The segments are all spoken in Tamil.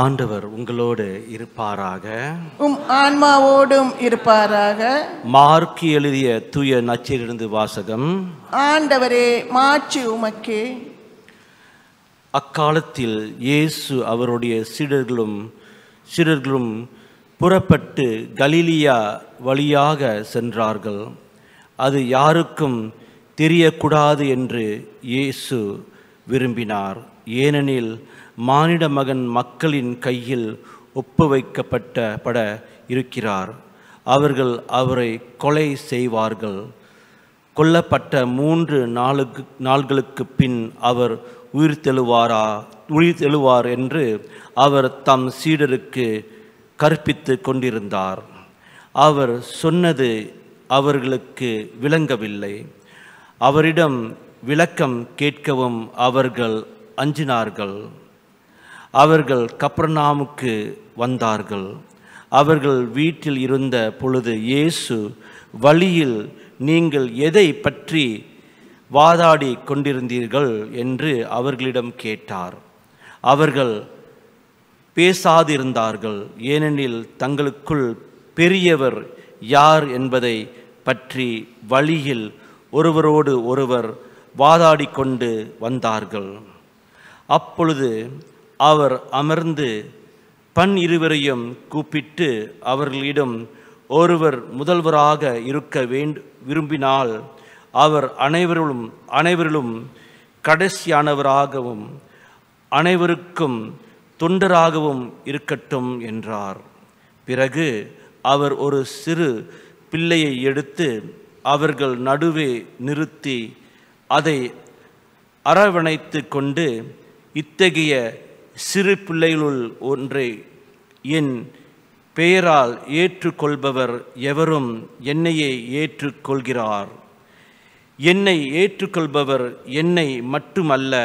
ஆண்டவர் உங்களோடு இருப்பாராக உம் ஆன்மாவோடும் இருப்பாராக மார்க்கு எழுதிய தூய நச்சிலிருந்து வாசகம் ஆண்டவரே மாற்றி உமக்கே அக்காலத்தில் இயேசு அவருடைய சீடர்களும் சீடர்களும் புறப்பட்டு கலீலியா வழியாக சென்றார்கள் அது யாருக்கும் தெரியக்கூடாது என்று இயேசு விரும்பினார் ஏனெனில் மானிட மகன் மக்களின் கையில் ஒப்பு வைக்கப்பட்ட பட இருக்கிறார் அவர்கள் அவரை கொலை செய்வார்கள் கொல்லப்பட்ட மூன்று நாளுக்கு நாள்களுக்கு பின் அவர் உயிர் தெழுவாரா உயிர் தெழுவார் என்று அவர் தம் சீடருக்கு கற்பித்து கொண்டிருந்தார் அவர் சொன்னது அவர்களுக்கு விளங்கவில்லை அவரிடம் விளக்கம் கேட்கவும் அவர்கள் அஞ்சினார்கள் அவர்கள் கப்ரனாமுக்கு வந்தார்கள் அவர்கள் வீட்டில் இருந்த பொழுது இயேசு வழியில் நீங்கள் எதை பற்றி வாதாடி கொண்டிருந்தீர்கள் என்று அவர்களிடம் கேட்டார் அவர்கள் பேசாதிருந்தார்கள் ஏனெனில் தங்களுக்குள் பெரியவர் யார் என்பதை பற்றி வழியில் ஒருவரோடு ஒருவர் வாதாடி கொண்டு வந்தார்கள் அப்பொழுது அவர் அமர்ந்து பண் இருவரையும் கூப்பிட்டு அவர்களிடம் ஒருவர் முதல்வராக இருக்க வேண்டு விரும்பினால் அவர் அனைவரும் அனைவரிலும் கடைசியானவராகவும் அனைவருக்கும் தொண்டராகவும் இருக்கட்டும் என்றார் பிறகு அவர் ஒரு சிறு பிள்ளையை எடுத்து அவர்கள் நடுவே நிறுத்தி அதை அரவணைத்து கொண்டு இத்தகைய சிறு பிள்ளைகளுள் ஒன்றை என் பெயரால் ஏற்றுக்கொள்பவர் எவரும் என்னையே ஏற்றுக்கொள்கிறார் என்னை ஏற்றுக்கொள்பவர் என்னை மட்டுமல்ல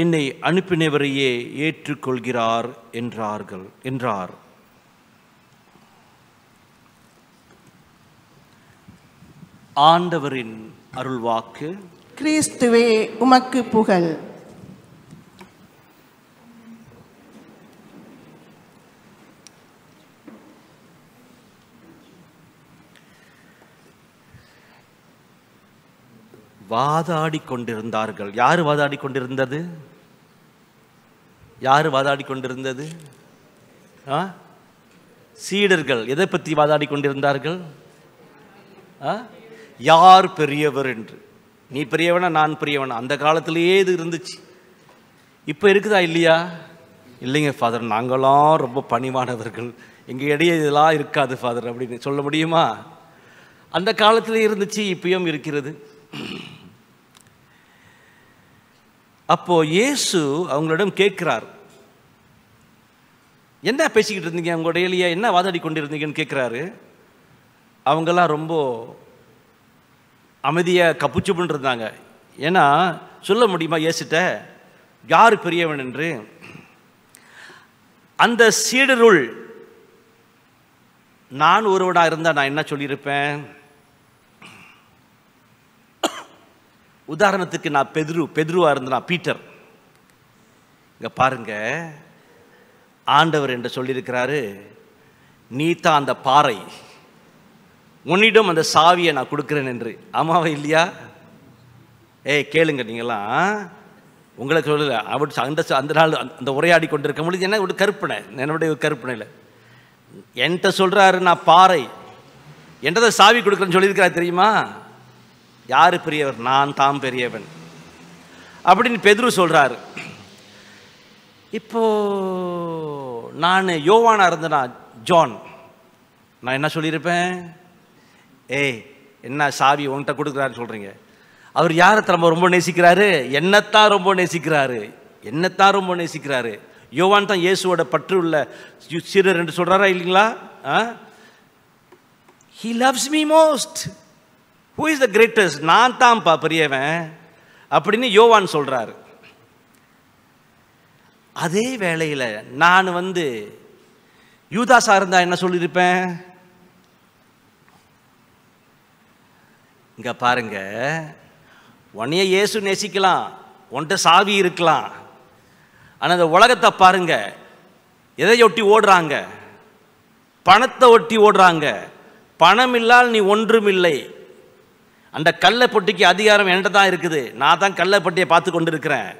என்னை அனுப்பினவரையே ஏற்றுக்கொள்கிறார் என்றார்கள் என்றார் ஆண்டவரின் அருள்வாக்கு கிறிஸ்துவே உமக்கு புகழ் வாதாடி கொண்டிருந்தார்கள் யார் வாதாடி கொண்டிருந்தது யார் வாதாடி கொண்டிருந்தது ஆ சீடர்கள் எதை பற்றி வாதாடி கொண்டிருந்தார்கள் யார் பெரியவர் என்று நீ பெரியவனா நான் பெரியவனா அந்த காலத்திலேயே இது இருந்துச்சு இப்போ இருக்குதா இல்லையா இல்லைங்க ஃபாதர் நாங்களாம் ரொம்ப பணிவானவர்கள் எங்கள் இடையே இதெல்லாம் இருக்காது ஃபாதர் அப்படின்னு சொல்ல முடியுமா அந்த காலத்தில் இருந்துச்சு இப்பயும் இருக்கிறது அப்போது இயேசு அவங்களிடம் கேட்கிறார் என்ன பேசிக்கிட்டு இருந்தீங்க அவங்க டெய்லியே என்ன வாதாடி கொண்டிருந்தீங்கன்னு கேட்குறாரு அவங்கெல்லாம் ரொம்ப அமைதியாக கப்புச்சுப்புன்னு இருந்தாங்க ஏன்னா சொல்ல முடியுமா இயேசுட்ட யார் பெரியவன் என்று அந்த சீடருள் நான் ஒருவனாக இருந்தால் நான் என்ன சொல்லியிருப்பேன் உதாரணத்துக்கு நான் பெதுரு பெதுருவாக இருந்தனா பீட்டர் இங்கே பாருங்க ஆண்டவர் என்று சொல்லியிருக்கிறாரு நீ தான் அந்த பாறை உன்னிடம் அந்த சாவியை நான் கொடுக்குறேன் என்று ஆமாவா இல்லையா ஏய் கேளுங்க நீங்களாம் உங்களுக்கு சொல்லல அவர் அந்த அந்த நாள் அந்த உரையாடி கொண்டிருக்க முடியுது என்ன ஒரு கற்பனை என்னுடைய ஒரு கற்பனை இல்லை என்கிட்ட சொல்கிறாரு நான் பாறை என்கிட்ட சாவி கொடுக்குறேன்னு சொல்லியிருக்கிறா தெரியுமா யார் பெரியவர் நான் தாம் பெரியவன் அப்படின்னு பெதுரு சொல்கிறாரு இப்போ நான் யோவானாக இருந்தனா ஜான் நான் என்ன சொல்லியிருப்பேன் ஏய் என்ன சாவி உன்கிட்ட கொடுக்குறாருன்னு சொல்கிறீங்க அவர் யாரை திரும்ப ரொம்ப நேசிக்கிறாரு என்னத்தான் ரொம்ப நேசிக்கிறாரு என்னத்தான் ரொம்ப நேசிக்கிறாரு யோவான் தான் இயேசுவோட பற்று உள்ள சீரர் என்று சொல்கிறாரா இல்லைங்களா he loves me most who is the greatest நான் தான்ப்பா பெரியவன் அப்படின்னு யோவான் சொல்கிறாரு அதே வேளையில் நான் வந்து சார் இருந்தால் என்ன சொல்லியிருப்பேன் இங்கே பாருங்க உன்னைய இயேசு நேசிக்கலாம் ஒன்றை சாவி இருக்கலாம் ஆனால் அந்த உலகத்தை பாருங்க எதை ஒட்டி ஓடுறாங்க பணத்தை ஒட்டி ஓடுறாங்க பணம் இல்லால் நீ ஒன்றும் இல்லை அந்த பொட்டிக்கு அதிகாரம் என்கிட்ட தான் இருக்குது நான் தான் கல்லைப்பட்டியை பார்த்து கொண்டு இருக்கிறேன்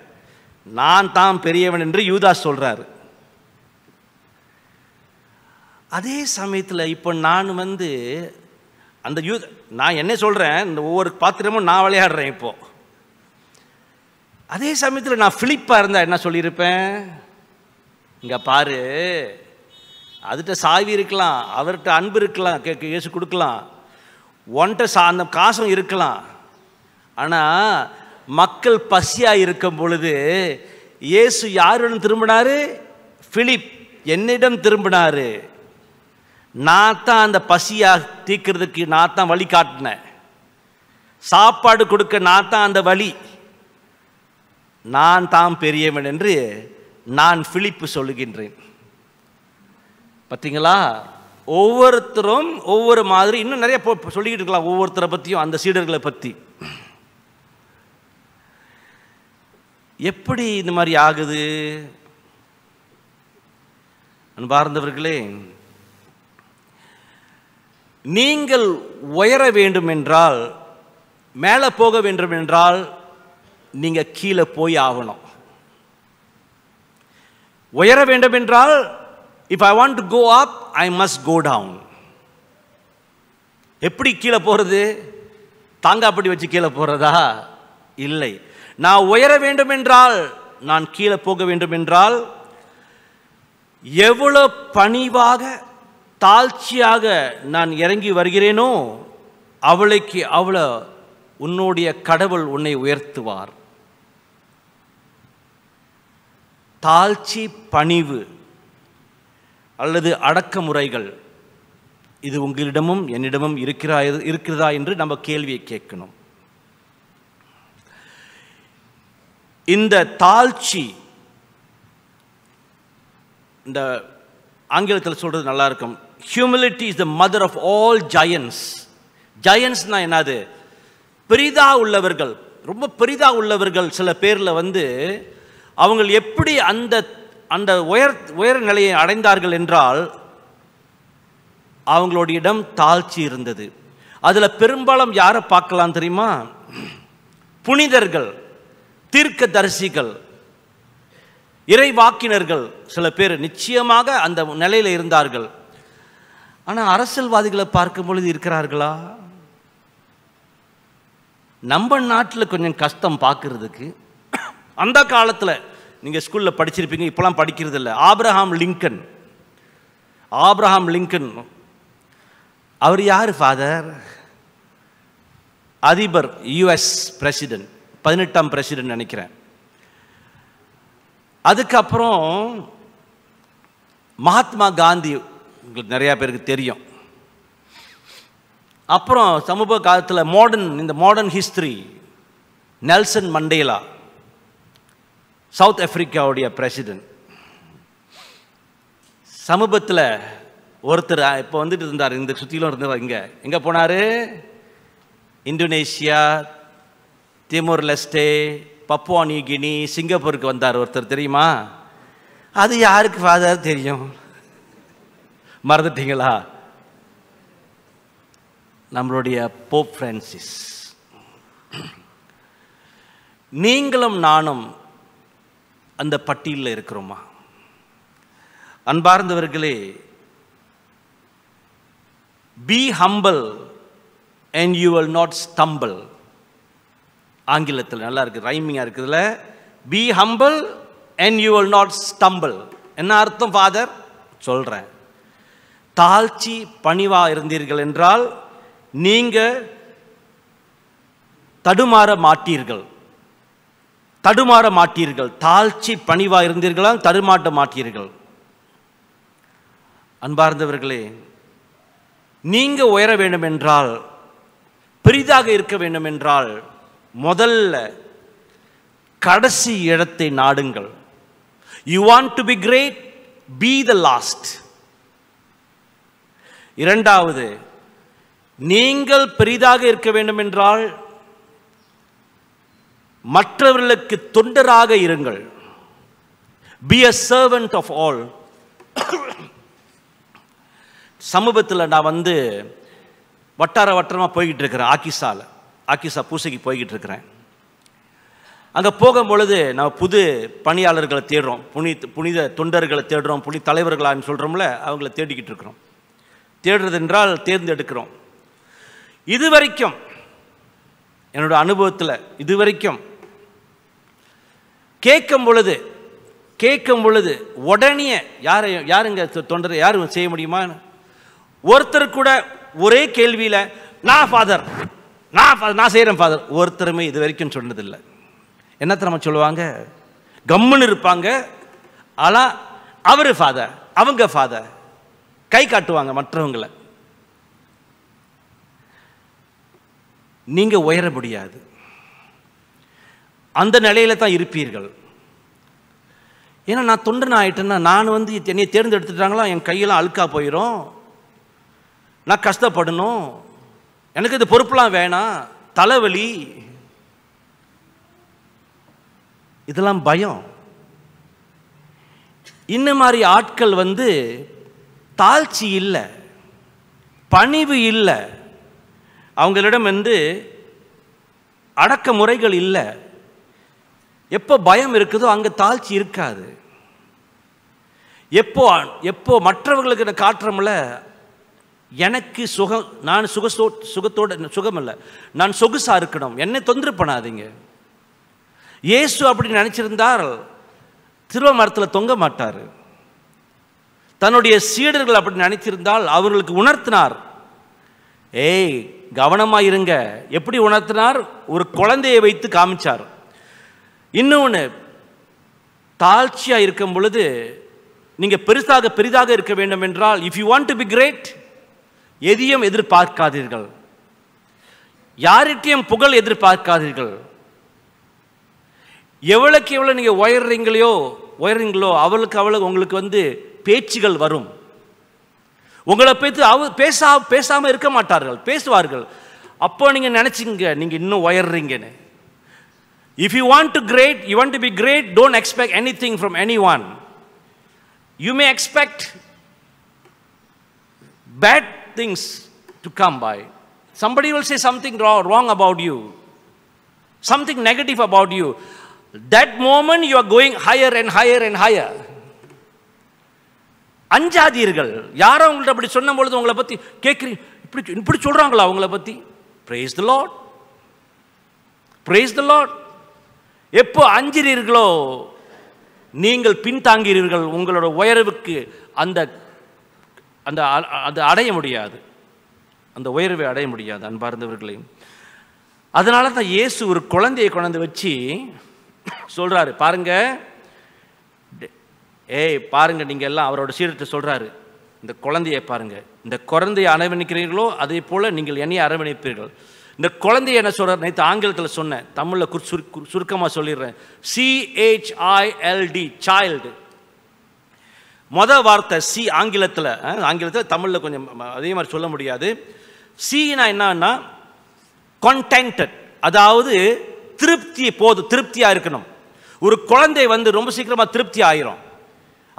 நான் தான் பெரியவன் என்று யூதாஸ் சொல்கிறாரு அதே சமயத்தில் இப்போ நான் வந்து அந்த யூ நான் என்ன சொல்கிறேன் இந்த ஒவ்வொரு பாத்திரமும் நான் விளையாடுறேன் இப்போது அதே சமயத்தில் நான் ஃபிலிப்பாக இருந்தால் என்ன சொல்லியிருப்பேன் இங்கே பாரு அதுகிட்ட சாவி இருக்கலாம் அவர்கிட்ட அன்பு இருக்கலாம் கேட்க இயேசு கொடுக்கலாம் ஒன்றை சா அந்த காசும் இருக்கலாம் ஆனால் மக்கள் பசியாக இருக்கும் பொழுது இயேசு யாருடன் திரும்பினார் ஃபிலிப் என்னிடம் திரும்பினார் நான் தான் அந்த பசியாக தீர்க்கிறதுக்கு நான் தான் வழி காட்டினேன் சாப்பாடு கொடுக்க நான் தான் அந்த வழி நான் தான் பெரியவன் என்று நான் ஃபிலிப்பு சொல்லுகின்றேன் பார்த்தீங்களா ஒவ்வொருத்தரும் ஒவ்வொரு மாதிரி இன்னும் நிறைய சொல்லிக்கிட்டு இருக்கலாம் ஒவ்வொருத்தரை பற்றியும் அந்த சீடர்களை பற்றி எப்படி இந்த மாதிரி ஆகுது அன்பார்ந்தவர்களே நீங்கள் உயர வேண்டும் என்றால் மேலே போக வேண்டும் என்றால் நீங்கள் கீழே போய் ஆகணும் உயர வேண்டும் என்றால் if I want to go up I must go down எப்படி கீழே போகிறது தாங்காப்படி வச்சு கீழே போகிறதா இல்லை நான் உயர வேண்டும் என்றால் நான் கீழே போக வேண்டும் என்றால் எவ்வளோ பணிவாக தாழ்ச்சியாக நான் இறங்கி வருகிறேனோ அவளைக்கு அவ்வளோ உன்னுடைய கடவுள் உன்னை உயர்த்துவார் தாழ்ச்சி பணிவு அல்லது அடக்கமுறைகள் இது உங்களிடமும் என்னிடமும் இருக்கிறா இருக்கிறதா என்று நம்ம கேள்வியை கேட்கணும் இந்த தாழ்ச்சி இந்த ஆங்கிலத்தில் சொல்கிறது நல்லா இருக்கும் humility is the mother of all giants ஜயன்ஸ்னால் என்னது பெரிதாக உள்ளவர்கள் ரொம்ப பெரிதாக உள்ளவர்கள் சில பேரில் வந்து அவங்க எப்படி அந்த அந்த உயர் உயர் நிலையை அடைந்தார்கள் என்றால் அவங்களோட இடம் தாழ்ச்சி இருந்தது அதில் பெரும்பாலும் யாரை பார்க்கலாம் தெரியுமா புனிதர்கள் தீர்க்க தரிசிகள் இறைவாக்கினர்கள் சில பேர் நிச்சயமாக அந்த நிலையில் இருந்தார்கள் ஆனால் அரசியல்வாதிகளை பார்க்கும் பொழுது இருக்கிறார்களா நம்ம நாட்டில் கொஞ்சம் கஷ்டம் பார்க்கறதுக்கு அந்த காலத்தில் நீங்கள் ஸ்கூலில் படிச்சிருப்பீங்க இப்போலாம் படிக்கிறது இல்லை ஆப்ரஹாம் லிங்கன் ஆப்ரஹாம் லிங்கன் அவர் யார் ஃபாதர் அதிபர் யுஎஸ் பிரசிடென்ட் பதினெட்டாம் பிரசிடென்ட் நினைக்கிறேன் அதுக்கப்புறம் மகாத்மா காந்தி உங்களுக்கு நிறையா பேருக்கு தெரியும் அப்புறம் சமூக காலத்தில் மாடர்ன் இந்த modern history Nelson Mandela South ஆஃப்ரிக்காவுடைய பிரசிடென்ட் சமீபத்தில் ஒருத்தர் இப்போ வந்துட்டு இருந்தார் இந்த சுற்றிலும் இருந்தார் இங்கே எங்கே போனார் Indonesia Timor Leste Papua Guinea சிங்கப்பூருக்கு வந்தார் ஒருத்தர் தெரியுமா அது யாருக்கு ஃபாதர் தெரியும் மறந்துட்டீங்களா நம்மளுடைய போப் ஃப்ரான்சிஸ் நீங்களும் நானும் அந்த பட்டியலில் இருக்கிறோமா அன்பார்ந்தவர்களே be humble and you will not stumble ஆங்கிலத்தில் நல்லா இருக்குது ரைமிங்காக இருக்குதுல be humble and you will not stumble என்ன அர்த்தம் ஃபாதர் சொல்கிறேன் தாழ்ச்சி பணிவாக இருந்தீர்கள் என்றால் நீங்கள் தடுமாற மாட்டீர்கள் தடுமாற மாட்டீர்கள் தாழ்ச்சி பணிவாக இருந்தீர்களால் தடுமாட்ட மாட்டீர்கள் அன்பார்ந்தவர்களே நீங்கள் உயர வேண்டும் என்றால் பெரிதாக இருக்க வேண்டும் என்றால் முதல்ல கடைசி இடத்தை நாடுங்கள் you want to be great be the last இரண்டாவது நீங்கள் பெரிதாக இருக்க வேண்டும் என்றால் மற்றவர்களுக்கு தொண்டராக இருங்கள் be a servant of all சமூகத்தில் நான் வந்து வட்டார வட்டாரமாக போய்கிட்டு இருக்கிறேன் ஆக்கிஸாவில் ஆக்கிசா பூசைக்கு போய்கிட்டு இருக்கிறேன் அங்கே போகும் பொழுது நம்ம புது பணியாளர்களை தேடுறோம் புனி புனித தொண்டர்களை தேடுறோம் புனி தலைவர்களான்னு சொல்கிறோம்ல அவங்கள தேடிக்கிட்டு இருக்கிறோம் தேடுறது என்றால் தேர்ந்தெடுக்கிறோம் இது வரைக்கும் என்னோடய அனுபவத்தில் இது வரைக்கும் கேட்கும் பொழுது கேட்கும் பொழுது உடனே யார் யாருங்க தொண்டரை யாரும் செய்ய முடியுமா ஒருத்தர் கூட ஒரே கேள்வியில் நான் ஃபாதர் நான் நான் செய்கிறேன் ஃபாதர் ஒருத்தருமே இது வரைக்கும் சொன்னதில்லை என்னத்தை நம்ம சொல்லுவாங்க கம்முன்னு இருப்பாங்க ஆனால் அவர் ஃபாதர் அவங்க ஃபாதர் கை காட்டுவாங்க மற்றவங்களை நீங்கள் உயர முடியாது அந்த நிலையில தான் இருப்பீர்கள் ஏன்னா நான் தொண்டன் ஆகிட்டேன்னா நான் வந்து என்னையை தேர்ந்தெடுத்துட்டாங்களா என் கையெல்லாம் அழுக்காக போயிடும் நான் கஷ்டப்படணும் எனக்கு இது பொறுப்புலாம் வேணாம் தலைவலி இதெல்லாம் பயம் இந்த மாதிரி ஆட்கள் வந்து தாழ்ச்சி இல்லை பணிவு இல்லை அவங்களிடம் வந்து அடக்க முறைகள் இல்லை எப்போ பயம் இருக்குதோ அங்கே தாழ்ச்சி இருக்காது எப்போ எப்போ மற்றவர்களுக்கு நான் காட்டுறோம்ல எனக்கு சுகம் நான் சுகசோ சுகத்தோட சுகம் இல்லை நான் சொகுசாக இருக்கணும் என்னை தொந்தரவு பண்ணாதீங்க இயேசு அப்படி நினச்சிருந்தால் திருவ மரத்தில் தொங்க மாட்டார் தன்னுடைய சீடர்கள் அப்படி நினச்சிருந்தால் அவர்களுக்கு உணர்த்தினார் ஏய் கவனமாக இருங்க எப்படி உணர்த்தினார் ஒரு குழந்தையை வைத்து காமிச்சார் இன்னொன்று தாழ்ச்சியாக இருக்கும் பொழுது நீங்கள் பெருசாக பெரிதாக இருக்க வேண்டும் என்றால் if you want to be great எதையும் எதிர்பார்க்காதீர்கள் யார்கிட்டையும் புகழ் எதிர்பார்க்காதீர்கள் எவ்வளோக்கு எவ்வளோ நீங்கள் உயர்றீங்களையோ உயர்றீங்களோ அவளுக்கு அவளுக்கு உங்களுக்கு வந்து பேச்சுகள் வரும் உங்களை பேத்து அவ பேசா பேசாமல் இருக்க மாட்டார்கள் பேசுவார்கள் அப்போ நீங்கள் நினச்சிங்க நீங்கள் இன்னும் உயர்றீங்கன்னு if you want to great you want to be great don't expect anything from anyone you may expect bad things to come by somebody will say something wrong about you something negative about you that moment you are going higher and higher and higher அஞ்சாதீர்கள் யாரோ உங்கள்ட்ட அப்படி சொன்ன பொழுது உங்களை பற்றி கேட்குறீங்க இப்படி இப்படி சொல்கிறாங்களா அவங்கள பற்றி praise the Lord praise the Lord எப்போ அஞ்சிறீர்களோ நீங்கள் பின்தாங்கிறீர்கள் உங்களோட உயர்வுக்கு அந்த அந்த அது அடைய முடியாது அந்த உயர்வை அடைய முடியாது அன்பார்ந்தவர்களையும் அதனால தான் இயேசு ஒரு குழந்தையை கொண்டாந்து வச்சு சொல்கிறாரு பாருங்க ஏய் பாருங்க நீங்கள் எல்லாம் அவரோட சீரத்தை சொல்கிறாரு இந்த குழந்தையை பாருங்கள் இந்த குழந்தையை அரவணிக்கிறீர்களோ அதே போல் நீங்கள் என்னையை அரவணைப்பீர்கள் இந்த குழந்தைய என்ன சொல்கிறார் நேற்று ஆங்கிலத்தில் சொன்னேன் தமிழில் குறு சுரு சுருக்கமாக சொல்லிடுறேன் சிஹெச்ஐஎல்டி சைல்டு மொதல் வார்த்தை சி ஆங்கிலத்தில் ஆங்கிலத்தில் தமிழில் கொஞ்சம் அதே மாதிரி சொல்ல முடியாது சீனா என்னன்னா கண்டென்டட் அதாவது திருப்தி போது திருப்தியாக இருக்கணும் ஒரு குழந்தை வந்து ரொம்ப சீக்கிரமாக திருப்தி ஆயிரும்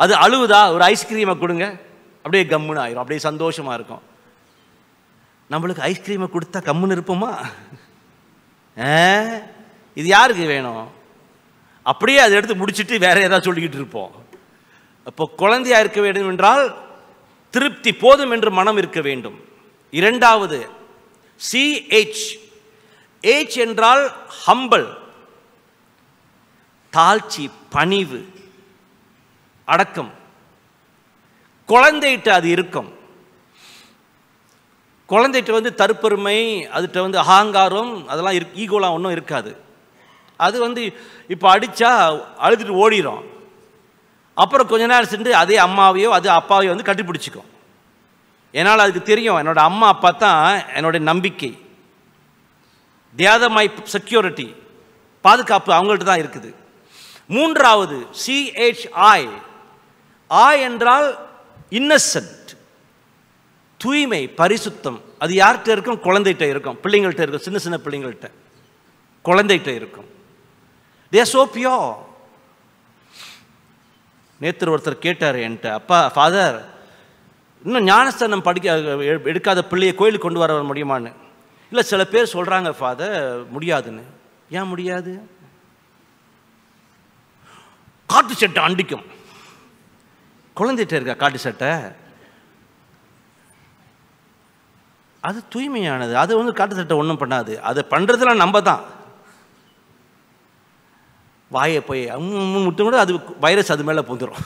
அது அழுவுதா ஒரு ஐஸ்கிரீமை கொடுங்க அப்படியே கம்முன்னு ஆயிரும் அப்படியே சந்தோஷமாக இருக்கும் நம்மளுக்கு ஐஸ்கிரீமை கொடுத்தா கம்முன்னு இருப்போமா இது யாருக்கு வேணும் அப்படியே அதை எடுத்து முடிச்சுட்டு வேற ஏதாவது சொல்லிக்கிட்டு இருப்போம் அப்போ குழந்தையா இருக்க வேண்டும் என்றால் திருப்தி போதும் என்று மனம் இருக்க வேண்டும் இரண்டாவது சிஹெச் ஏச் என்றால் ஹம்பல் தாழ்ச்சி பணிவு அடக்கம் குழந்தைகிட்ட அது இருக்கும் குழந்தைகிட்ட வந்து தற்பெருமை அதுகிட்ட வந்து அகங்காரம் அதெல்லாம் இரு ஈகோலாம் ஒன்றும் இருக்காது அது வந்து இப்போ அடித்தா அழுதுட்டு ஓடிடும் அப்புறம் கொஞ்ச நேரம் சென்று அதே அம்மாவையோ அது அப்பாவையோ வந்து கட்டிப்பிடிச்சிக்கும் என்னால் அதுக்கு தெரியும் என்னோடய அம்மா அப்பா தான் என்னுடைய நம்பிக்கை தே மை செக்யூரிட்டி பாதுகாப்பு அவங்கள்ட்ட தான் இருக்குது மூன்றாவது சிஹெச்ஐ ஆ என்றால் இன்னசென்ட் தூய்மை பரிசுத்தம் அது யார்கிட்ட இருக்கும் குழந்தைகிட்ட இருக்கும் பிள்ளைங்கள்ட்ட இருக்கும் சின்ன சின்ன பிள்ளைங்கள்ட்ட குழந்தைகிட்ட இருக்கும் தே சோ நேற்று ஒருத்தர் கேட்டார் என்கிட்ட அப்பா ஃபாதர் இன்னும் ஞானஸ்தானம் படிக்க எடுக்காத பிள்ளையை கோயிலுக்கு கொண்டு வர முடியுமான்னு இல்லை சில பேர் சொல்கிறாங்க ஃபாதர் முடியாதுன்னு ஏன் முடியாது காட்டு சட்டை அண்டிக்கும் குழந்தைகிட்ட இருக்கா காட்டு சட்டை அது தூய்மையானது அது வந்து காட்டு சட்டை ஒன்றும் பண்ணாது அதை பண்ணுறதுலாம் நம்ம தான் வாயை போய் முட்டும் கூட அது வைரஸ் அது மேலே பூந்துடும்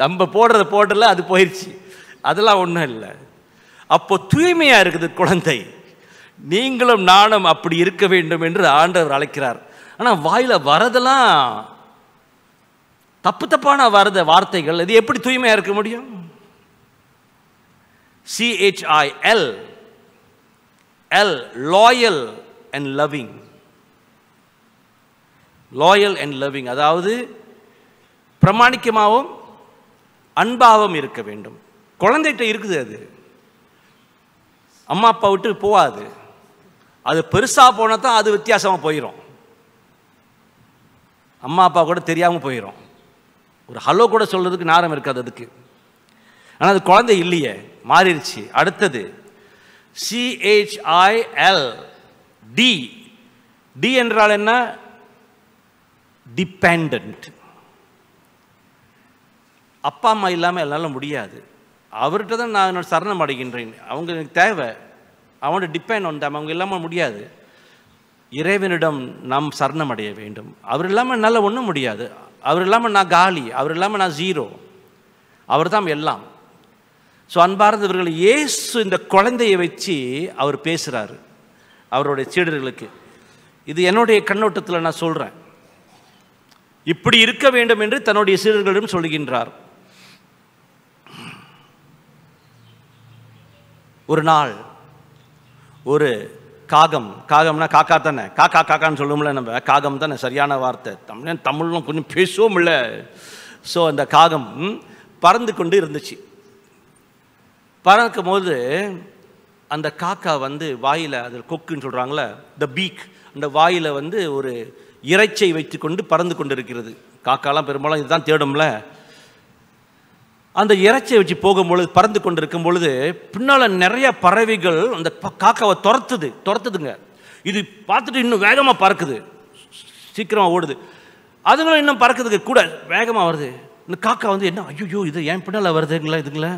நம்ம போடுறத போடல அது போயிடுச்சு அதெல்லாம் ஒன்றும் இல்லை அப்போ தூய்மையாக இருக்குது குழந்தை நீங்களும் நானும் அப்படி இருக்க வேண்டும் என்று ஆண்டவர் அழைக்கிறார் ஆனால் வாயில் வரதெல்லாம் தப்பு தப்பான வரத வார்த்தைகள் இது எப்படி தூய்மையாக இருக்க முடியும் C H I L, L, loyal and loving. Loyal and loving அதாவது பிரமாணிக்கமாகவும் அன்பாகவும் இருக்க வேண்டும் குழந்தைகிட்ட இருக்குது அது அம்மா அப்பா விட்டு போகாது அது பெருசாக போனால் தான் அது வித்தியாசமாக போயிடும் அம்மா அப்பா கூட தெரியாமல் போயிடும் ஒரு ஹலோ கூட சொல்கிறதுக்கு நேரம் இருக்காது அதுக்கு ஆனால் அது குழந்தை இல்லையே மாறிடுச்சு அடுத்தது சிஹெச்ஐஎல் டி டி என்றால் என்ன டிபெண்ட் அப்பா அம்மா இல்லாமல் என்னால் முடியாது அவர்கிட்ட தான் நான் சரணம் அடைகின்றேன் அவங்க எனக்கு தேவை அவனோட டிபெண்ட் ஒன் அவங்க இல்லாமல் முடியாது இறைவனிடம் நாம் சரணம் அடைய வேண்டும் அவர் இல்லாமல் என்னால் ஒன்றும் முடியாது அவர் இல்லாமல் நான் காலி அவர் இல்லாமல் நான் ஜீரோ அவர் தான் எல்லாம் ஸோ இவர்கள் இயேசு இந்த குழந்தையை வச்சு அவர் பேசுகிறாரு அவருடைய சீடர்களுக்கு இது என்னுடைய கண்ணோட்டத்தில் நான் சொல்கிறேன் இப்படி இருக்க வேண்டும் என்று தன்னுடைய சீடர்களிடம் சொல்கின்றார் ஒரு நாள் ஒரு காகம் காகம்னா காக்கா தானே காக்கா காக்கான்னு சொல்லுவோம்ல நம்ம காகம் தானே சரியான வார்த்தை தமிழ் தமிழ்லாம் கொஞ்சம் பேசவும் இல்லை ஸோ அந்த காகம் பறந்து கொண்டு இருந்துச்சு பறக்கும் போது அந்த காக்கா வந்து வாயில் அது கொக்குன்னு சொல்கிறாங்களே த பீக் அந்த வாயில் வந்து ஒரு இறைச்சை வைத்து கொண்டு பறந்து கொண்டு இருக்கிறது காக்காலாம் பெரும்பாலும் இதுதான் தேடும்ல அந்த இறைச்சை வச்சு போகும்பொழுது பறந்து கொண்டு இருக்கும் பொழுது பின்னால் நிறைய பறவைகள் அந்த காக்காவை துரத்துது துரத்துதுங்க இது பார்த்துட்டு இன்னும் வேகமாக பறக்குது சீக்கிரமாக ஓடுது அதுங்களும் இன்னும் பறக்குதுக்கு கூட வேகமாக வருது இந்த காக்கா வந்து என்ன ஐயோ இது ஏன் பின்னால் வருதுங்களா இதுங்களா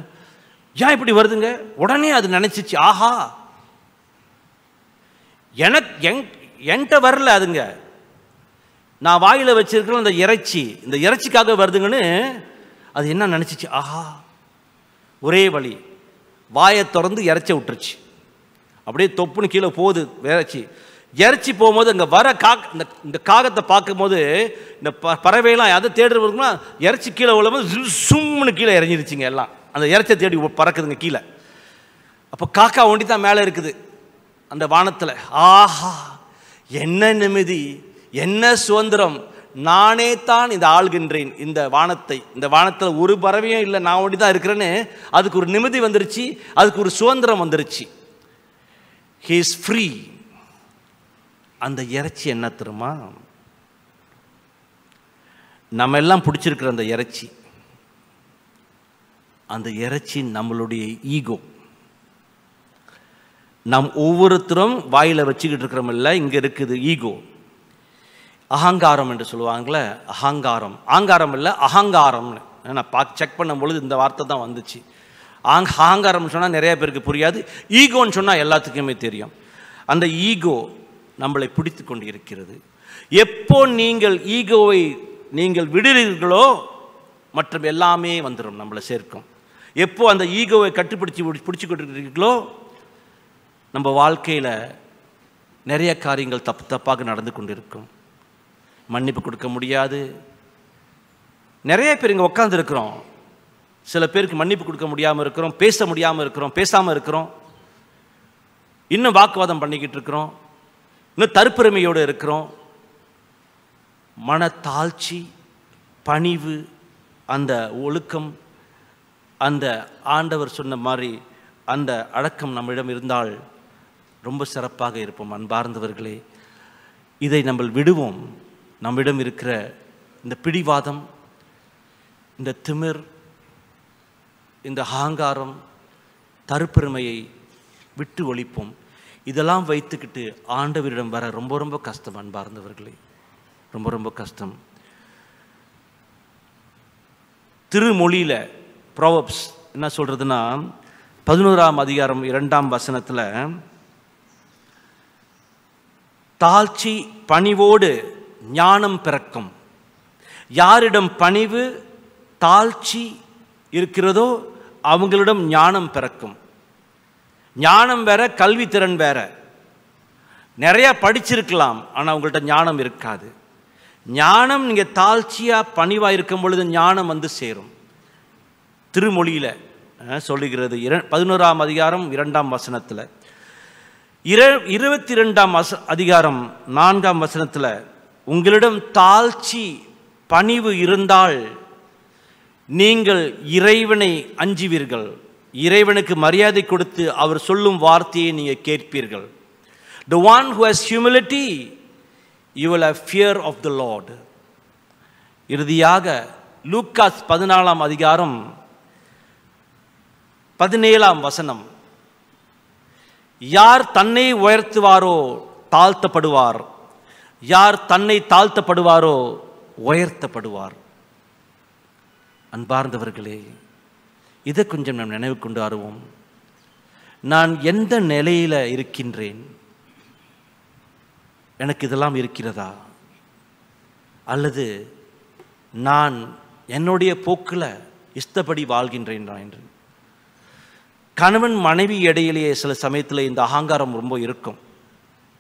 ஏன் இப்படி வருதுங்க உடனே அது நினச்சிச்சு ஆஹா எனக்கு எங் என்கிட்ட வரல அதுங்க நான் வாயில் வச்சிருக்கிற அந்த இறைச்சி இந்த இறைச்சிக்காக வருதுங்கன்னு அது என்ன நினச்சிச்சு ஆஹா ஒரே வழி வாயை திறந்து இறைச்ச விட்டுருச்சு அப்படியே தொப்புன்னு கீழே போகுது இறைச்சி இறைச்சி போகும்போது அங்கே வர கா இந்த இந்த காகத்தை பார்க்கும்போது இந்த ப பறவைலாம் எதை தேடுறதுக்குன்னா இறைச்சி கீழே விழும்போது சும்முன்னு கீழே இறஞ்சிருச்சிங்க எல்லாம் அந்த இறைச்சை தேடி பறக்குதுங்க கீழே அப்போ காக்கா ஒண்டி தான் மேலே இருக்குது அந்த வானத்தில் ஆஹா என்ன நிம்மதி என்ன சுதந்திரம் நானே தான் இந்த ஆள்கின்றேன் இந்த வானத்தை இந்த வானத்தில் ஒரு பறவையும் இல்லை நான் ஒண்டி தான் இருக்கிறேன்னு அதுக்கு ஒரு நிம்மதி வந்துருச்சு அதுக்கு ஒரு சுதந்திரம் வந்துருச்சு ஹீஸ் ஃப்ரீ அந்த இறைச்சி என்ன தெரியுமா நம்ம எல்லாம் பிடிச்சிருக்கிற அந்த இறைச்சி அந்த இறைச்சி நம்மளுடைய ஈகோ நாம் ஒவ்வொருத்தரும் வாயில் வச்சுக்கிட்டு இருக்கிறோமில்ல இங்கே இருக்குது ஈகோ அகங்காரம் என்று சொல்லுவாங்களே அகங்காரம் ஆங்காரம் இல்லை அகங்காரம்னு ஏன்னா பா செக் பண்ணும்பொழுது இந்த வார்த்தை தான் வந்துச்சு ஆங் அகங்காரம்னு சொன்னால் நிறைய பேருக்கு புரியாது ஈகோன்னு சொன்னால் எல்லாத்துக்குமே தெரியும் அந்த ஈகோ நம்மளை பிடித்து கொண்டு இருக்கிறது எப்போ நீங்கள் ஈகோவை நீங்கள் விடுறீர்களோ மற்றும் எல்லாமே வந்துடும் நம்மளை சேர்க்கும் எப்போ அந்த ஈகோவை கட்டுப்படுத்தி பிடிச்சி கொண்டிருக்கிறீர்களோ நம்ம வாழ்க்கையில் நிறைய காரியங்கள் தப்பு தப்பாக நடந்து கொண்டிருக்கும் மன்னிப்பு கொடுக்க முடியாது நிறைய பேர் இங்கே உட்காந்துருக்குறோம் சில பேருக்கு மன்னிப்பு கொடுக்க முடியாமல் இருக்கிறோம் பேச முடியாமல் இருக்கிறோம் பேசாமல் இருக்கிறோம் இன்னும் வாக்குவாதம் பண்ணிக்கிட்டு இருக்கிறோம் இன்னும் தற்பெருமையோடு இருக்கிறோம் மனத்தாழ்ச்சி பணிவு அந்த ஒழுக்கம் அந்த ஆண்டவர் சொன்ன மாதிரி அந்த அடக்கம் நம்மிடம் இருந்தால் ரொம்ப சிறப்பாக இருப்போம் அன்பார்ந்தவர்களே இதை நம்ம விடுவோம் நம்மிடம் இருக்கிற இந்த பிடிவாதம் இந்த திமிர் இந்த அகங்காரம் தருப்பெருமையை விட்டு ஒழிப்போம் இதெல்லாம் வைத்துக்கிட்டு ஆண்டவரிடம் வர ரொம்ப ரொம்ப கஷ்டம் அன்பார்ந்தவர்களே ரொம்ப ரொம்ப கஷ்டம் திருமொழியில் ப்ரோவப்ஸ் என்ன சொல்கிறதுன்னா பதினோராம் அதிகாரம் இரண்டாம் வசனத்தில் தாழ்ச்சி பணிவோடு ஞானம் பிறக்கும் யாரிடம் பணிவு தாழ்ச்சி இருக்கிறதோ அவங்களிடம் ஞானம் பிறக்கும் ஞானம் வேற கல்வித்திறன் வேற நிறையா படிச்சிருக்கலாம் ஆனால் அவங்கள்ட்ட ஞானம் இருக்காது ஞானம் நீங்கள் தாழ்ச்சியாக பணிவாக இருக்கும் பொழுது ஞானம் வந்து சேரும் திருமொழியில் சொல்லுகிறது இர பதினோராம் அதிகாரம் இரண்டாம் வசனத்தில் இர இருபத்தி ரெண்டாம் வச அதிகாரம் நான்காம் வசனத்தில் உங்களிடம் தாழ்ச்சி பணிவு இருந்தால் நீங்கள் இறைவனை அஞ்சுவீர்கள் இறைவனுக்கு மரியாதை கொடுத்து அவர் சொல்லும் வார்த்தையை நீங்கள் கேட்பீர்கள் the one who has humility you will have fear of the Lord இறுதியாக லூக்காஸ் பதினாலாம் அதிகாரம் பதினேழாம் வசனம் யார் தன்னை உயர்த்துவாரோ தாழ்த்தப்படுவார் யார் தன்னை தாழ்த்தப்படுவாரோ உயர்த்தப்படுவார் அன்பார்ந்தவர்களே இதை கொஞ்சம் நாம் நினைவு கொண்டு வருவோம் நான் எந்த நிலையில் இருக்கின்றேன் எனக்கு இதெல்லாம் இருக்கிறதா அல்லது நான் என்னுடைய போக்கில் இஷ்டப்படி வாழ்கின்றேன் என்று கணவன் மனைவி இடையிலேயே சில சமயத்தில் இந்த அகங்காரம் ரொம்ப இருக்கும்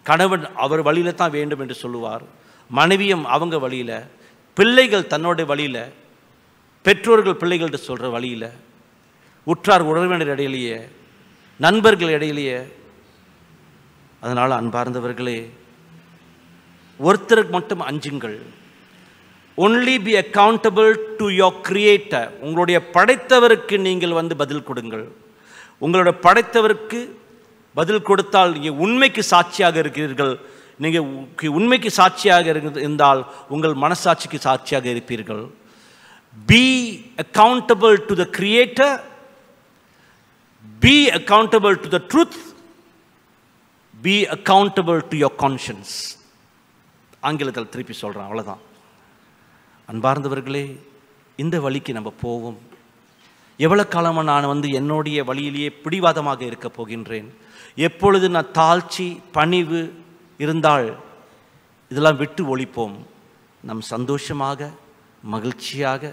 கணவன் அவர் வழியில் தான் வேண்டும் என்று சொல்லுவார் மனைவியும் அவங்க வழியில் பிள்ளைகள் தன்னோட வழியில் பெற்றோர்கள் பிள்ளைகள்கிட்ட சொல்கிற வழியில் உற்றார் உறவினர் இடையிலேயே நண்பர்கள் இடையிலேயே அதனால் அன்பார்ந்தவர்களே ஒருத்தருக்கு மட்டும் அஞ்சுங்கள் only be accountable to your creator உங்களுடைய படைத்தவருக்கு நீங்கள் வந்து பதில் கொடுங்கள் உங்களோட படைத்தவருக்கு பதில் கொடுத்தால் நீங்கள் உண்மைக்கு சாட்சியாக இருக்கிறீர்கள் நீங்கள் உண்மைக்கு சாட்சியாக இருந்தால் உங்கள் மனசாட்சிக்கு சாட்சியாக இருப்பீர்கள் be accountable to the creator be accountable to the truth be accountable to your conscience ஆங்கிலத்தில் திருப்பி சொல்கிறேன் அவ்வளோதான் அன்பார்ந்தவர்களே இந்த வழிக்கு நம்ம போவோம் எவ்வளோ காலமாக நான் வந்து என்னுடைய வழியிலேயே பிடிவாதமாக இருக்கப் போகின்றேன் எப்பொழுது நான் தாழ்ச்சி பணிவு இருந்தால் இதெல்லாம் விட்டு ஒழிப்போம் நம் சந்தோஷமாக மகிழ்ச்சியாக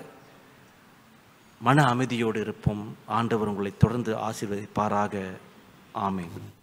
மன அமைதியோடு இருப்போம் ஆண்டவர் உங்களை தொடர்ந்து ஆசீர்வதிப்பாராக ஆமேன்